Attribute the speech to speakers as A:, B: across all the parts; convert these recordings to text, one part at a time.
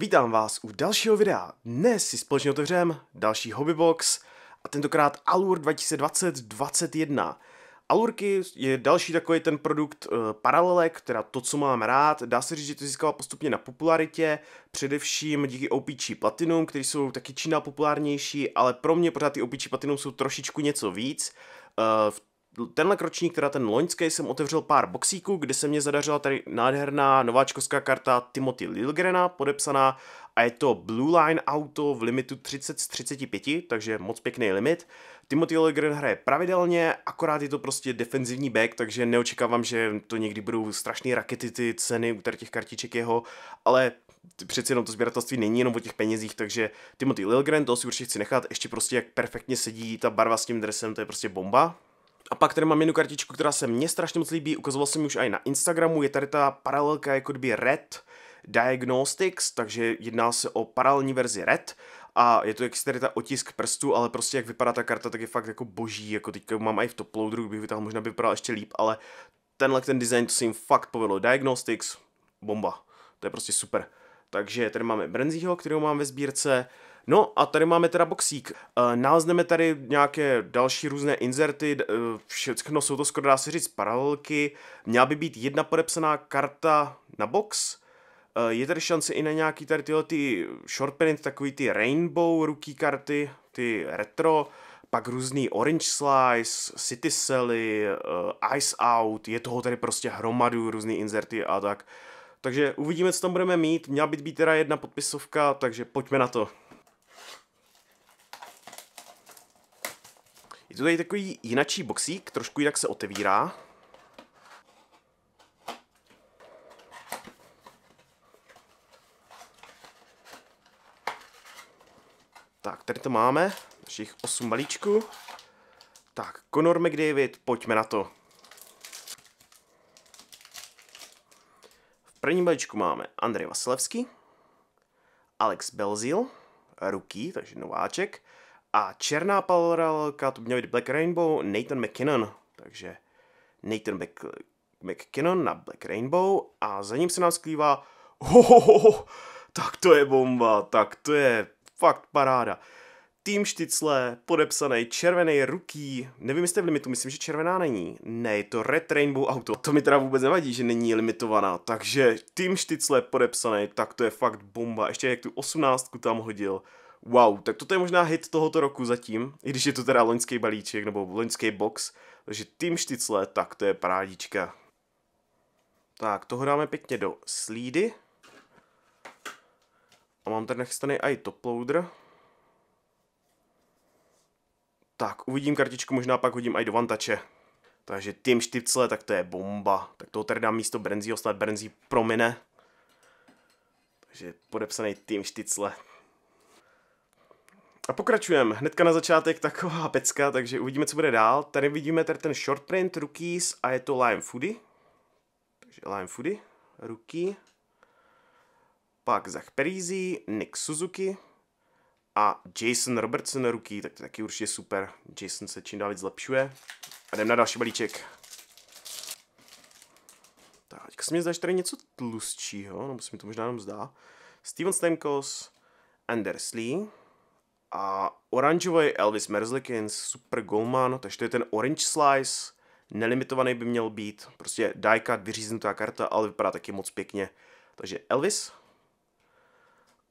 A: Vítám vás u dalšího videa. Dnes si společně otevřem další Hobbybox a tentokrát Alur 2020 2021 Alurky je další takový ten produkt e, paralelek, teda to, co mám rád. Dá se říct, že to získalo postupně na popularitě, především díky OPG Platinum, které jsou taky čím populárnější, ale pro mě pořád ty OPG Platinum jsou trošičku něco víc. E, v tenhle ročník, teda ten loňský, jsem otevřel pár boxíků, kde se mě zadařila tady nádherná nováčkovská karta Timothy Lilgrena, podepsaná a je to Blue Line auto v limitu 30 z 35, takže moc pěkný limit. Timothy Lilgren hraje pravidelně, akorát je to prostě defenzivní back, takže neočekávám, že to někdy budou strašné rakety ty ceny u těch kartiček jeho, ale přeci jenom to sběratelství není jenom o těch penězích, takže Timothy Lilgren, to si určitě chci nechat, ještě prostě jak perfektně sedí ta barva s tím dresem, to je prostě bomba, a pak tady mám jednu kartičku, která se mně strašně moc líbí, ukazoval jsem ji už i na Instagramu, je tady ta paralelka jako kdyby Red Diagnostics, takže jedná se o paralelní verzi Red a je to jak tady ta otisk prstu, ale prostě jak vypadá ta karta, tak je fakt jako boží, jako teďka mám i v top loaderu, kdybych vytáhl, možná by vypadal ještě líp, ale tenhle ten design, to se jim fakt povedlo. Diagnostics, bomba, to je prostě super. Takže tady máme Brenzího, kterého mám ve sbírce, No a tady máme teda boxík. Eh, nalezneme tady nějaké další různé inzerty, eh, všechno jsou to skoro dá se říct paralelky. Měla by být jedna podepsaná karta na box, eh, je tady šance i na nějaký tady tyhle ty short print, takový ty rainbow ruky karty, ty retro, pak různý Orange Slice, City Sally, uh, Ice Out, je toho tady prostě hromadu, různý inzerty a tak. Takže uvidíme, co tam budeme mít. Měla by být teda jedna podpisovka, takže pojďme na to. Je to tady takový jinačí boxík, trošku jinak se otevírá. Tak, tady to máme, našich 8 balíčků. Tak, Conor McDavid, pojďme na to. V prvním balíčku máme Andrej Vasilevský, Alex Belzil, ruký, takže nováček, a černá paralelka, to by měl být Black Rainbow, Nathan McKinnon. Takže Nathan Mc... McKinnon na Black Rainbow a za ním se nám sklívá hohoho, tak to je bomba, tak to je fakt paráda. Tým Šticle, podepsaný červený ruký, nevím, jestli je v limitu, myslím, že červená není. Ne, je to Red Rainbow auto. To mi teda vůbec nevadí, že není limitovaná. Takže Tým Šticle podepsaný, tak to je fakt bomba. Ještě jak tu osmnáctku tam hodil. Wow, tak toto je možná hit tohoto roku zatím, i když je to teda loňský balíček nebo loňský box, takže tým šticle, tak to je parádička. Tak, toho dáme pěkně do slídy. A mám tady nachystaný i toploader. Tak, uvidím kartičku, možná pak hodím i do vantače. Takže tým šticle, tak to je bomba. Tak toho tady dám místo Brenzího, snad Brenzí promine. Takže podepsaný tým šticle. A pokračujeme. Hnedka na začátek taková pecka, takže uvidíme, co bude dál. Tady vidíme tady ten short print rookies a je to Lime Foody. Takže Lime Foody, rookie. Pak Zach Perizzi, Nick Suzuki a Jason Robertson ruky, tak to je taky určitě super. Jason se čím dál víc zlepšuje. A jdem na další balíček. Tak, se mi zdá, že tady něco tlustšího, nebo se mi to možná jenom zdá. Steven Stamkos, Anders Lee, a oranžový Elvis Merzlikins, super Goldman, takže to je ten orange slice, nelimitovaný by měl být, prostě dajka, vyříznutá karta, ale vypadá taky moc pěkně. Takže Elvis.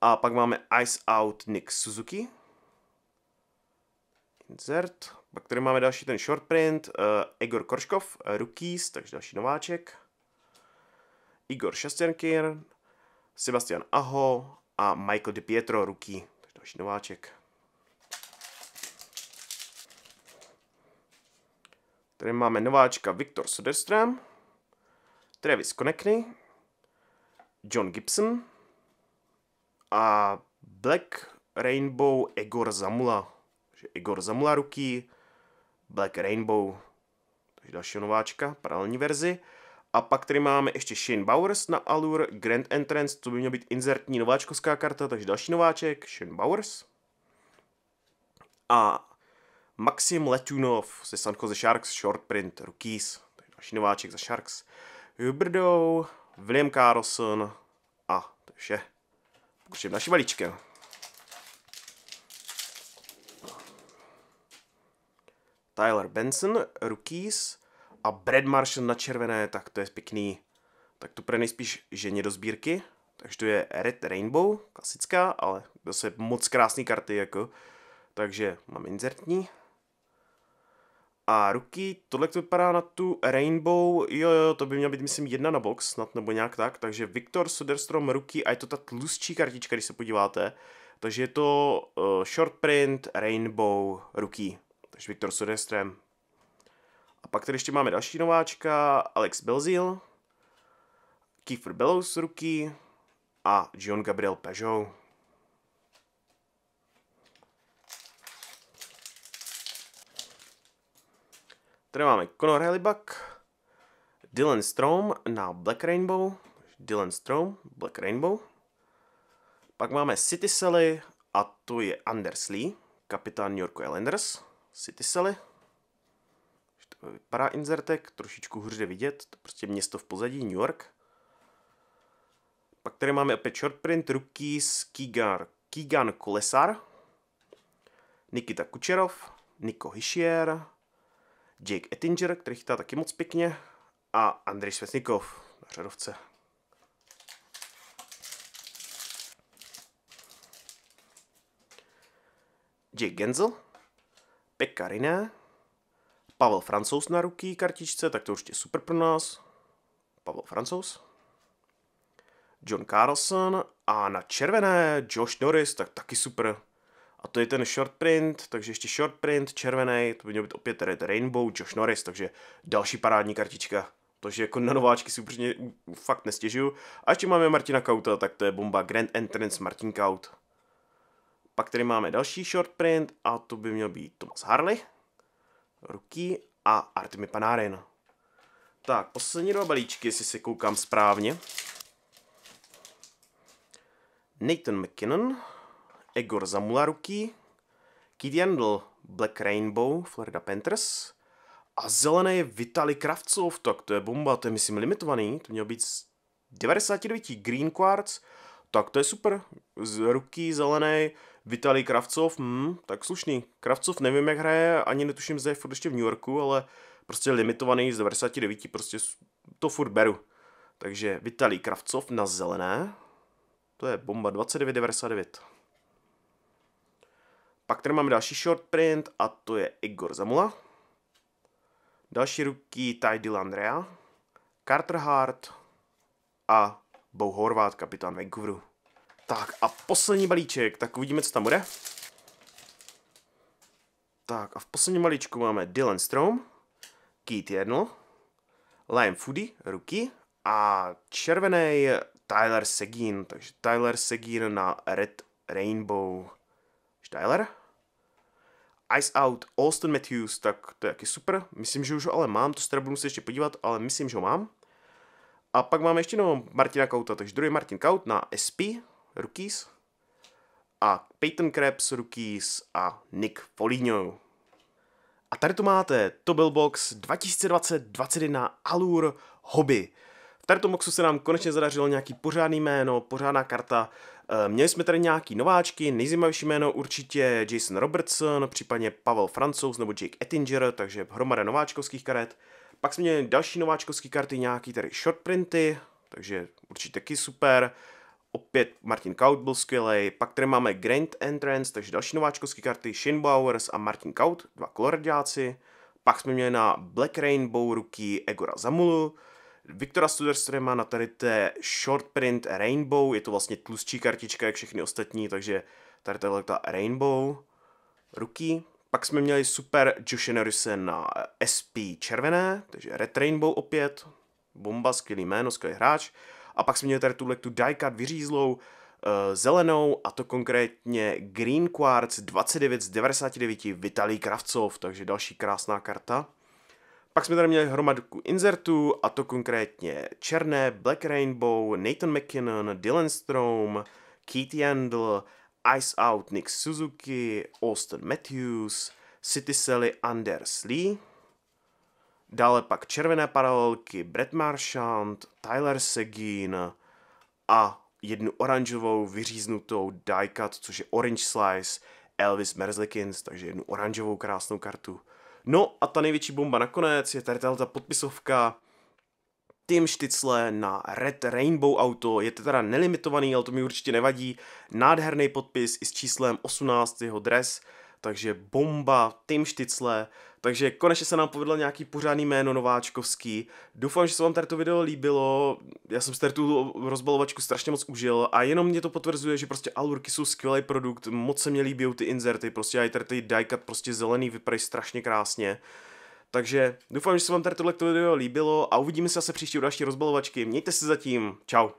A: A pak máme Ice Out Nick Suzuki. Insert. Pak tady máme další ten short print, uh, Igor Korškov, uh, Rookies, takže další nováček. Igor Šastěnkin, Sebastian Aho a Michael Di Pietro, rookie, takže další nováček. Tady máme nováčka Viktor Soderstrom, Travis Konekny, John Gibson a Black Rainbow Egor Zamula. Takže Igor Zamula ruky, Black Rainbow, takže další nováčka, paralelní verzi. A pak tady máme ještě Shane Bowers na Allure, Grand Entrance, to by měl být insertní nováčkovská karta, takže další nováček, Shane Bowers. A Maxim Letunov ze San Jose Sharks, short print Rookies, to je další nováček za Sharks, Huberdo, William Carlson a to je vše. Pokřím naši balíčky. No. Tyler Benson, Rookies a Brad Marshall na červené, tak to je pěkný. Tak to pro nejspíš ženě do sbírky. Takže to je Red Rainbow, klasická, ale zase moc krásné karty jako. Takže mám inzertní, a ruky, tohle to vypadá na tu Rainbow, jo jo, to by měla být myslím jedna na box snad, nebo nějak tak, takže Viktor Soderstrom ruky a je to ta tlustší kartička, když se podíváte, takže je to uh, short print, Rainbow, ruky, takže Viktor Soderstrom. A pak tady ještě máme další nováčka, Alex Belzil, Kiefer Bellows ruky a John Gabriel Peugeot. Tady máme Conor Helibak, Dylan Strom na Black Rainbow, Dylan Strom, Black Rainbow. Pak máme City Sally a to je Anders Lee, kapitán New York Islanders, City Sally. Vypadá inzertek, trošičku hůře vidět, to prostě město v pozadí, New York. Pak tady máme opět shortprint Rookies Kigar, Kigan Kolesar, Nikita Kučerov, Niko Hischier, Jake Ettinger, který chytá taky moc pěkně, a Andrej Svetnikov na řadovce. Jake Genzel, Riné, Pavel Francouz na ruky kartičce, tak to určitě super pro nás. Pavel Francouz. John Carlson a na červené Josh Norris, tak taky super. A to je ten short print, takže ještě short print, červený, to by mělo být opět Red Rainbow, Josh Norris, takže další parádní kartička. že jako na nováčky si upřímně fakt nestěžuju. A ještě máme Martina Kauta, tak to je bomba Grand Entrance Martin Kaut. Pak tady máme další short print a to by měl být Thomas Harley, Ruky a Artemi Panarin. Tak, poslední dva balíčky, jestli se koukám správně. Nathan McKinnon, Egor Zamularuki, Kid Jandl Black Rainbow, Florida Panthers a zelené je Vitali Kravcov, tak to je bomba, to je myslím limitovaný, to mělo být 99 Green Quartz, tak to je super, z ruky zelené Vitali Kravcov, hmm, tak slušný. Kravcov nevím, jak hraje, ani netuším, zde je furt ještě v New Yorku, ale prostě limitovaný z 99, prostě to furt beru. Takže Vitali Kravcov na zelené, to je bomba 29,99. Pak tady máme další short print a to je Igor Zamula. Další ruky Ty Dilandrea, Carter Hart a Bo Horvat, kapitán Vancouveru. Tak a poslední balíček, tak uvidíme, co tam bude. Tak a v posledním balíčku máme Dylan Strom, Keith Jednl, Liam Foody, ruky a červený Tyler Seguin, takže Tyler Seguin na Red Rainbow. Tyler? Ice Out Austin Matthews, tak to je taky super. Myslím, že už ho ale mám, to se teda budu ještě podívat, ale myslím, že ho mám. A pak máme ještě jenom Martina Kauta, takže druhý Martin Kaut na SP, Rookies. A Peyton Krebs, Rookies a Nick Foligno. A tady to máte, to byl box 2020-21 Alur Hobby. Tady tomu Moxu se nám konečně zadařilo nějaký pořádný jméno, pořádná karta. Eh, měli jsme tady nějaký nováčky, nejzajímavější jméno určitě Jason Robertson, případně Pavel Francouz nebo Jake Ettinger, takže hromada nováčkovských karet. Pak jsme měli další nováčkovské karty, nějaký tady shortprinty, takže určitě taky super. Opět Martin Kaut byl skvělý. Pak tady máme Grand Entrance, takže další nováčkovské karty, Shane Bowers a Martin Kaut, dva kloradáci. Pak jsme měli na Black Rainbow ruky Egora Zamulu. Viktora Studers, má na tady té short print Rainbow, je to vlastně tlustší kartička jak všechny ostatní, takže tady tohle ta Rainbow, Ruky. Pak jsme měli super Joshinaruse na SP červené, takže Red Rainbow opět, bomba, skvělý jméno, skvělý hráč. A pak jsme měli tady tuhle tu diecard vyřízlou, eh, zelenou, a to konkrétně Green Quartz 29 z 99 Vitalý Kravcov, takže další krásná karta. Pak jsme tady měli hromadku insertů, a to konkrétně Černé, Black Rainbow, Nathan McKinnon, Dylan Strom, Keith Yandel, Ice Out Nick Suzuki, Austin Matthews, City Sally Anders Lee, dále pak Červené paralelky, Brett Marchand, Tyler Seguin a jednu oranžovou vyříznutou die cut, což je Orange Slice, Elvis Merzlikins, takže jednu oranžovou krásnou kartu. No a ta největší bomba nakonec je tady tato podpisovka Tim Štycle na Red Rainbow auto. Je to teda nelimitovaný, ale to mi určitě nevadí. Nádherný podpis i s číslem 18 jeho dres takže Bomba, tým Štycle, takže konečně se nám povedlo nějaký pořádný jméno nováčkovský. Doufám, že se vám tady to video líbilo, já jsem si tu rozbalovačku strašně moc užil a jenom mě to potvrzuje, že prostě alurky jsou skvělý produkt, moc se mě líbí ty inzerty, prostě i tady ty diecut prostě zelený vypadají strašně krásně. Takže doufám, že se vám tady tohle video líbilo a uvidíme se zase příště u další rozbalovačky. Mějte se zatím, čau.